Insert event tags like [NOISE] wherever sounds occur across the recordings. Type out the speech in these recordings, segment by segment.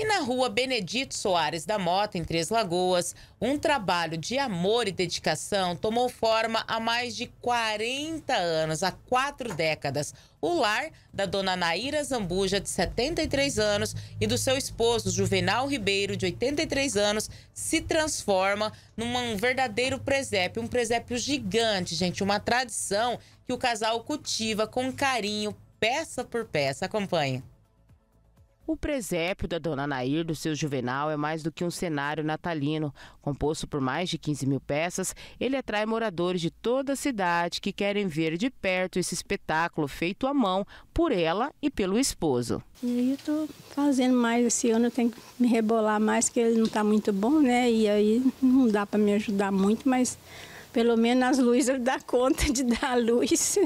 E na rua Benedito Soares da Mota, em Três Lagoas, um trabalho de amor e dedicação tomou forma há mais de 40 anos, há quatro décadas. O lar da dona Naira Zambuja, de 73 anos, e do seu esposo, Juvenal Ribeiro, de 83 anos, se transforma num verdadeiro presépio, um presépio gigante, gente, uma tradição que o casal cultiva com carinho, peça por peça. Acompanhe. O presépio da Dona Nair do seu Juvenal é mais do que um cenário natalino. Composto por mais de 15 mil peças, ele atrai moradores de toda a cidade que querem ver de perto esse espetáculo feito à mão por ela e pelo esposo. E aí eu estou fazendo mais esse ano, eu tenho que me rebolar mais, que ele não está muito bom, né? E aí não dá para me ajudar muito, mas pelo menos as luzes dá conta de [LAUGHS] dar luz.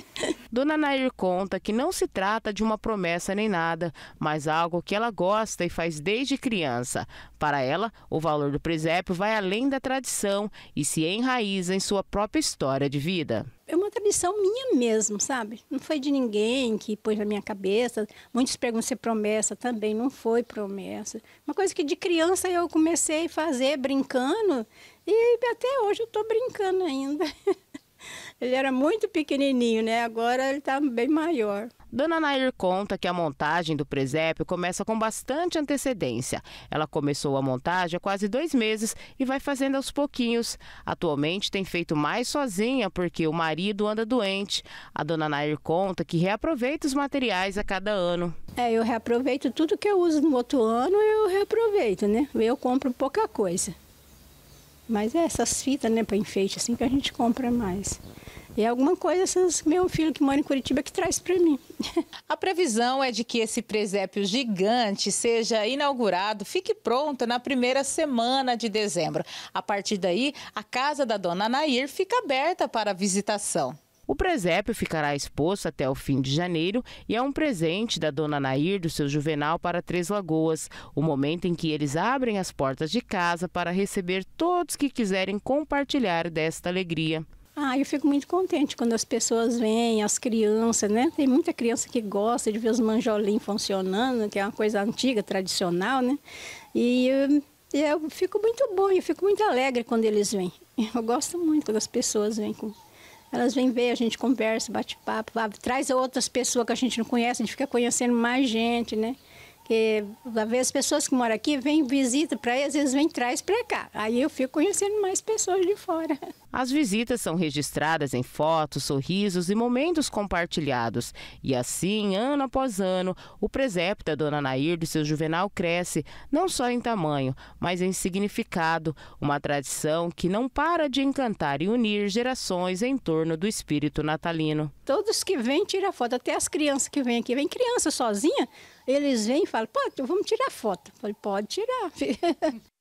Dona Nair conta que não se trata de uma promessa nem nada, mas algo que ela gosta e faz desde criança. Para ela, o valor do presépio vai além da tradição e se enraiza em sua própria história de vida é uma tradição minha mesmo, sabe? Não foi de ninguém que pôs na minha cabeça. Muitos perguntam se é promessa também, não foi promessa. Uma coisa que de criança eu comecei a fazer brincando e até hoje eu estou brincando ainda. [LAUGHS] Ele era muito pequenininho, né? Agora ele está bem maior. Dona Nair conta que a montagem do presépio começa com bastante antecedência. Ela começou a montagem há quase dois meses e vai fazendo aos pouquinhos. Atualmente tem feito mais sozinha porque o marido anda doente. A dona Nair conta que reaproveita os materiais a cada ano. É, eu reaproveito tudo que eu uso no outro ano, eu reaproveito, né? Eu compro pouca coisa. Mas é essas fitas, né, para enfeite, assim que a gente compra mais. E é alguma coisa esses meu filho que mora em Curitiba que traz para mim. [LAUGHS] A previsão é de que esse presépio gigante seja inaugurado, fique pronto na primeira semana de dezembro. A partir daí, a casa da dona Nair fica aberta para visitação. O presépio ficará exposto até o fim de janeiro e é um presente da dona Nair do seu Juvenal para Três Lagoas, o momento em que eles abrem as portas de casa para receber todos que quiserem compartilhar desta alegria. Ah, eu fico muito contente quando as pessoas vêm, as crianças, né? Tem muita criança que gosta de ver os manjolinhos funcionando, que é uma coisa antiga, tradicional, né? E eu, eu fico muito bom, eu fico muito alegre quando eles vêm. Eu gosto muito quando as pessoas vêm com elas vêm ver, a gente conversa, bate papo, traz outras pessoas que a gente não conhece, a gente fica conhecendo mais gente, né? que às vezes as pessoas que moram aqui vêm visita para aí, às vezes vem traz para cá. Aí eu fico conhecendo mais pessoas de fora. [LAUGHS] As visitas são registradas em fotos, sorrisos e momentos compartilhados. E assim, ano após ano, o presépio da dona Nair do seu Juvenal cresce, não só em tamanho, mas em significado, uma tradição que não para de encantar e unir gerações em torno do espírito natalino. Todos que vêm tiram foto, até as crianças que vêm aqui, vem criança sozinha, eles vêm e falam, pode, vamos tirar foto. Eu falei, pode tirar. [LAUGHS]